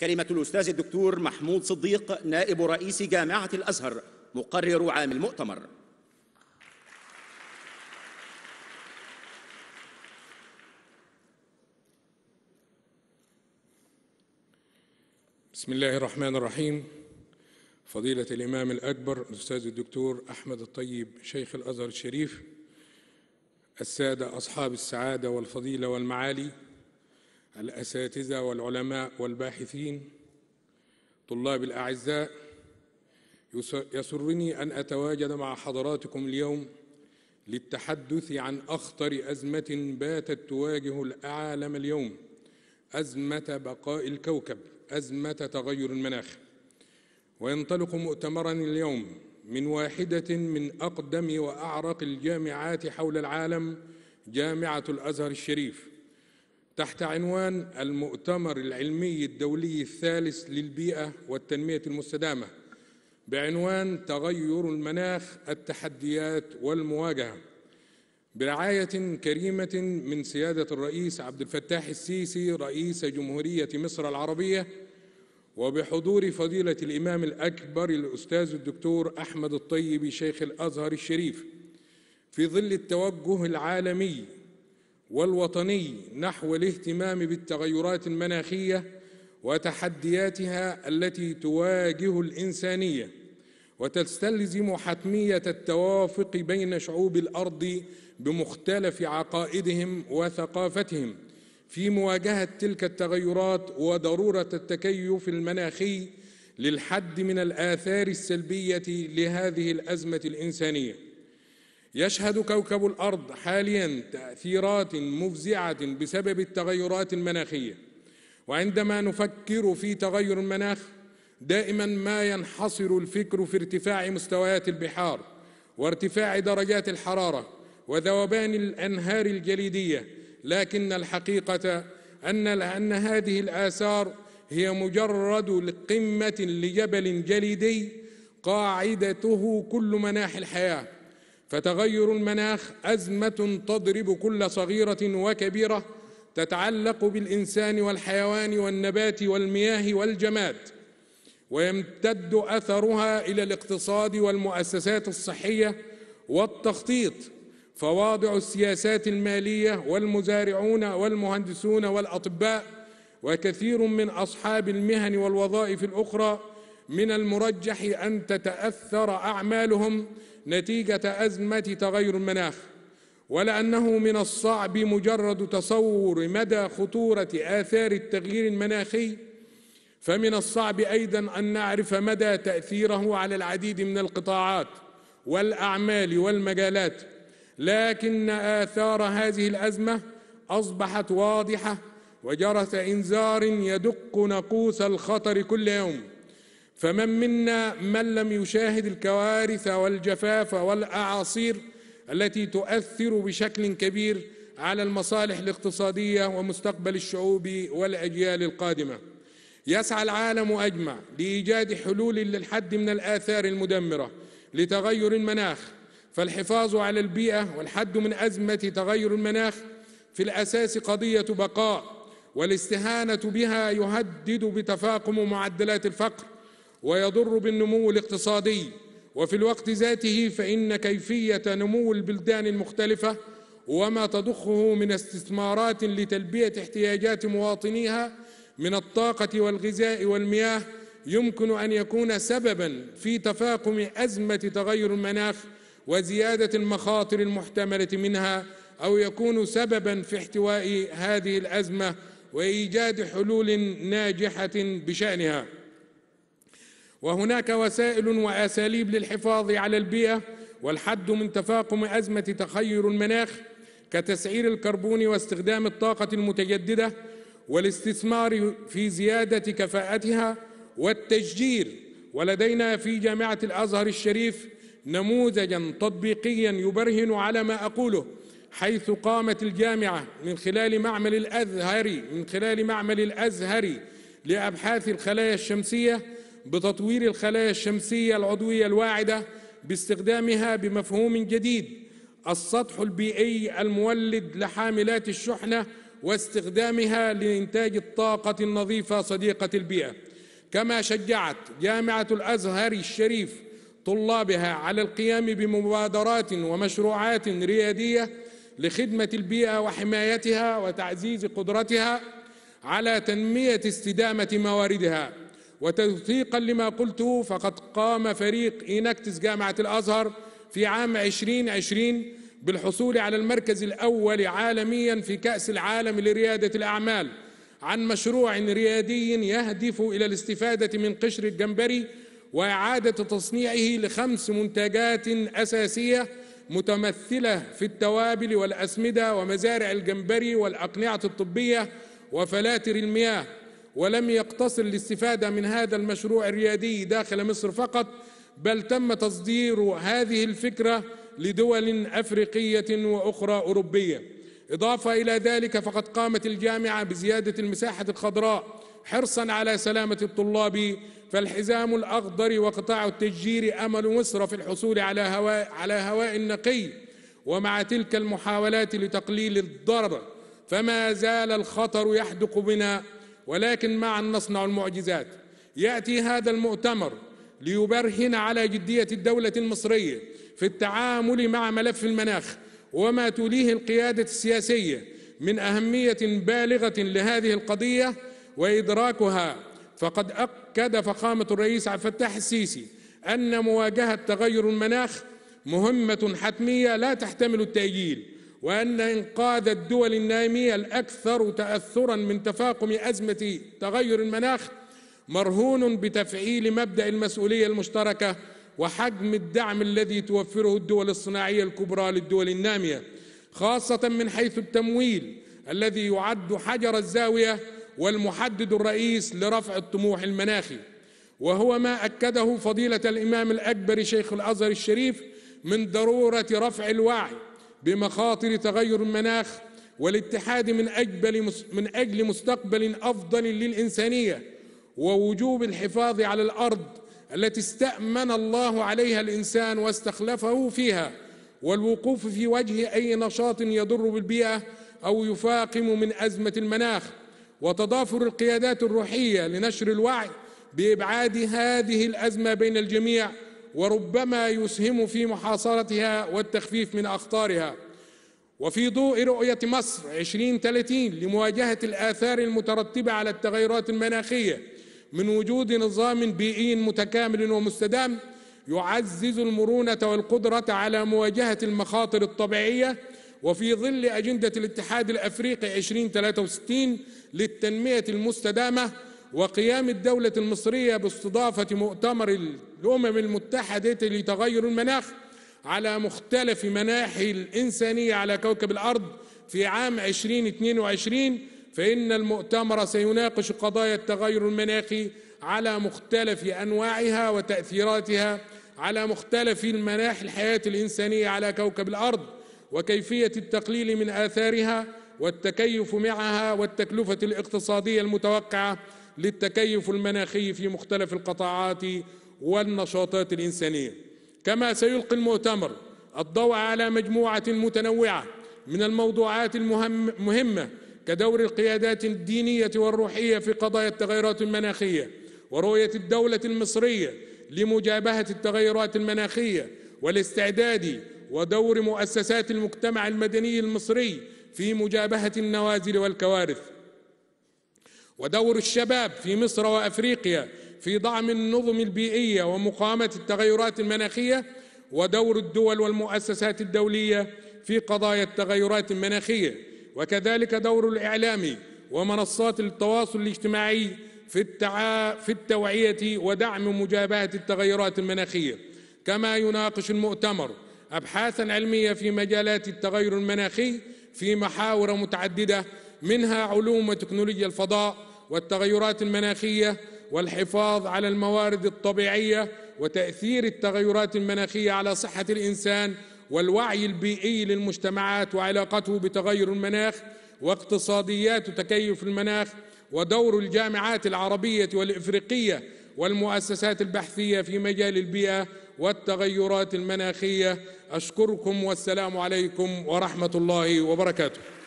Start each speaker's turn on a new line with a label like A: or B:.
A: كلمة الأستاذ الدكتور محمود صديق نائب رئيس جامعة الأزهر مقرر عام المؤتمر بسم الله الرحمن الرحيم فضيلة الإمام الأكبر الأستاذ الدكتور أحمد الطيب شيخ الأزهر الشريف السادة أصحاب السعادة والفضيلة والمعالي الأساتذة والعلماء والباحثين طلاب الأعزاء يسرني أن أتواجد مع حضراتكم اليوم للتحدث عن أخطر أزمة باتت تواجه العالم اليوم أزمة بقاء الكوكب أزمة تغير المناخ وينطلق مؤتمرا اليوم من واحدة من أقدم وأعرق الجامعات حول العالم جامعة الأزهر الشريف تحت عنوان المؤتمر العلمي الدولي الثالث للبيئة والتنمية المستدامة بعنوان تغير المناخ التحديات والمواجهة برعاية كريمة من سيادة الرئيس عبد الفتاح السيسي رئيس جمهورية مصر العربية وبحضور فضيلة الإمام الأكبر الأستاذ الدكتور أحمد الطيب شيخ الأزهر الشريف في ظل التوجه العالمي والوطني نحو الاهتمام بالتغيرات المناخية وتحدياتها التي تواجه الإنسانية وتستلزم حتمية التوافق بين شعوب الأرض بمختلف عقائدهم وثقافتهم في مواجهة تلك التغيرات وضرورة التكيف المناخي للحد من الآثار السلبية لهذه الأزمة الإنسانية يشهد كوكب الارض حاليا تاثيرات مفزعه بسبب التغيرات المناخيه وعندما نفكر في تغير المناخ دائما ما ينحصر الفكر في ارتفاع مستويات البحار وارتفاع درجات الحراره وذوبان الانهار الجليديه لكن الحقيقه ان ان هذه الاثار هي مجرد قمه لجبل جليدي قاعدته كل مناحي الحياه فتغير المناخ ازمه تضرب كل صغيره وكبيره تتعلق بالانسان والحيوان والنبات والمياه والجماد ويمتد اثرها الى الاقتصاد والمؤسسات الصحيه والتخطيط فواضع السياسات الماليه والمزارعون والمهندسون والاطباء وكثير من اصحاب المهن والوظائف الاخرى من المرجح أن تتأثر أعمالهم نتيجة أزمة تغير المناخ ولأنه من الصعب مجرد تصور مدى خطورة آثار التغيير المناخي فمن الصعب أيضا أن نعرف مدى تأثيره على العديد من القطاعات والأعمال والمجالات لكن آثار هذه الأزمة أصبحت واضحة وجرس إنذار يدق ناقوس الخطر كل يوم فمن منا من لم يشاهد الكوارث والجفاف والاعاصير التي تؤثر بشكل كبير على المصالح الاقتصاديه ومستقبل الشعوب والاجيال القادمه يسعى العالم اجمع لايجاد حلول للحد من الاثار المدمره لتغير المناخ فالحفاظ على البيئه والحد من ازمه تغير المناخ في الاساس قضيه بقاء والاستهانه بها يهدد بتفاقم معدلات الفقر ويضر بالنمو الاقتصادي وفي الوقت ذاته فإن كيفية نمو البلدان المختلفة وما تضخه من استثمارات لتلبية احتياجات مواطنيها من الطاقة والغذاء والمياه يمكن أن يكون سببا في تفاقم أزمة تغير المناخ وزيادة المخاطر المحتملة منها أو يكون سببا في احتواء هذه الأزمة وإيجاد حلول ناجحة بشأنها وهناك وسائل واساليب للحفاظ على البيئه والحد من تفاقم ازمه تخير المناخ كتسعير الكربون واستخدام الطاقه المتجدده والاستثمار في زياده كفاءتها والتشجير ولدينا في جامعه الازهر الشريف نموذجا تطبيقيا يبرهن على ما اقوله حيث قامت الجامعه من خلال معمل الازهري من خلال معمل الازهري لابحاث الخلايا الشمسيه بتطوير الخلايا الشمسية العضوية الواعدة باستخدامها بمفهوم جديد السطح البيئي المولد لحاملات الشحنة واستخدامها لإنتاج الطاقة النظيفة صديقة البيئة كما شجعت جامعة الأزهر الشريف طلابها على القيام بمبادرات ومشروعات ريادية لخدمة البيئة وحمايتها وتعزيز قدرتها على تنمية استدامة مواردها وتوثيقا لما قلته فقد قام فريق إينكتس جامعة الأزهر في عام 2020 بالحصول على المركز الأول عالميا في كأس العالم لريادة الأعمال عن مشروع ريادي يهدف إلى الاستفادة من قشر الجمبري وإعادة تصنيعه لخمس منتجات أساسية متمثلة في التوابل والأسمدة ومزارع الجمبري والأقنعة الطبية وفلاتر المياه ولم يقتصر الاستفادة من هذا المشروع الريادي داخل مصر فقط بل تم تصدير هذه الفكرة لدول أفريقية وأخرى أوروبية إضافة إلى ذلك فقد قامت الجامعة بزيادة المساحة الخضراء حرصا على سلامة الطلاب فالحزام الأخضر وقطاع التشجير أمل مصر في الحصول على هواء, على هواء نقي ومع تلك المحاولات لتقليل الضرر فما زال الخطر يحدق بنا ولكن معا نصنع المعجزات ياتي هذا المؤتمر ليبرهن على جديه الدوله المصريه في التعامل مع ملف المناخ وما توليه القياده السياسيه من اهميه بالغه لهذه القضيه وادراكها فقد اكد فخامه الرئيس عبد الفتاح السيسي ان مواجهه تغير المناخ مهمه حتميه لا تحتمل التاجيل وأن إنقاذ الدول النامية الأكثر تأثرا من تفاقم أزمة تغير المناخ مرهون بتفعيل مبدأ المسؤولية المشتركة وحجم الدعم الذي توفره الدول الصناعية الكبرى للدول النامية خاصة من حيث التمويل الذي يعد حجر الزاوية والمحدد الرئيس لرفع الطموح المناخي وهو ما أكده فضيلة الإمام الأكبر شيخ الأزهر الشريف من ضرورة رفع الوعي بمخاطر تغير المناخ والاتحاد من أجل من أجل مستقبل أفضل للإنسانية ووجوب الحفاظ على الأرض التي استأمن الله عليها الإنسان واستخلفه فيها والوقوف في وجه أي نشاط يضر بالبيئة أو يفاقم من أزمة المناخ وتضافر القيادات الروحية لنشر الوعي بإبعاد هذه الأزمة بين الجميع وربما يسهم في محاصرتها والتخفيف من أخطارها وفي ضوء رؤية مصر 2030 لمواجهة الآثار المترتبة على التغيرات المناخية من وجود نظام بيئي متكامل ومستدام يعزز المرونة والقدرة على مواجهة المخاطر الطبيعية وفي ظل أجندة الاتحاد الأفريقي 2063 للتنمية المستدامة وقيام الدولة المصرية باستضافة مؤتمر الأمم المتحدة لتغير المناخ على مختلف مناحي الإنسانية على كوكب الأرض في عام 2022 فإن المؤتمر سيناقش قضايا التغير المناخي على مختلف أنواعها وتأثيراتها على مختلف المناحي الحياة الإنسانية على كوكب الأرض وكيفية التقليل من آثارها والتكيف معها والتكلفة الاقتصادية المتوقعة للتكيف المناخي في مختلف القطاعات والنشاطات الإنسانية كما سيلقي المؤتمر الضوء على مجموعة متنوعة من الموضوعات المهمة كدور القيادات الدينية والروحية في قضايا التغيرات المناخية ورؤية الدولة المصرية لمجابهة التغيرات المناخية والاستعداد ودور مؤسسات المجتمع المدني المصري في مجابهة النوازل والكوارث ودور الشباب في مصر وافريقيا في دعم النظم البيئيه ومقاومه التغيرات المناخيه ودور الدول والمؤسسات الدوليه في قضايا التغيرات المناخيه وكذلك دور الاعلام ومنصات التواصل الاجتماعي في التعا... في التوعيه ودعم مجابهه التغيرات المناخيه كما يناقش المؤتمر ابحاثا علميه في مجالات التغير المناخي في محاور متعدده منها علوم وتكنولوجيا الفضاء والتغيرات المناخيه والحفاظ على الموارد الطبيعيه وتاثير التغيرات المناخيه على صحه الانسان والوعي البيئي للمجتمعات وعلاقته بتغير المناخ واقتصاديات تكيف المناخ ودور الجامعات العربيه والافريقيه والمؤسسات البحثيه في مجال البيئه والتغيرات المناخيه اشكركم والسلام عليكم ورحمه الله وبركاته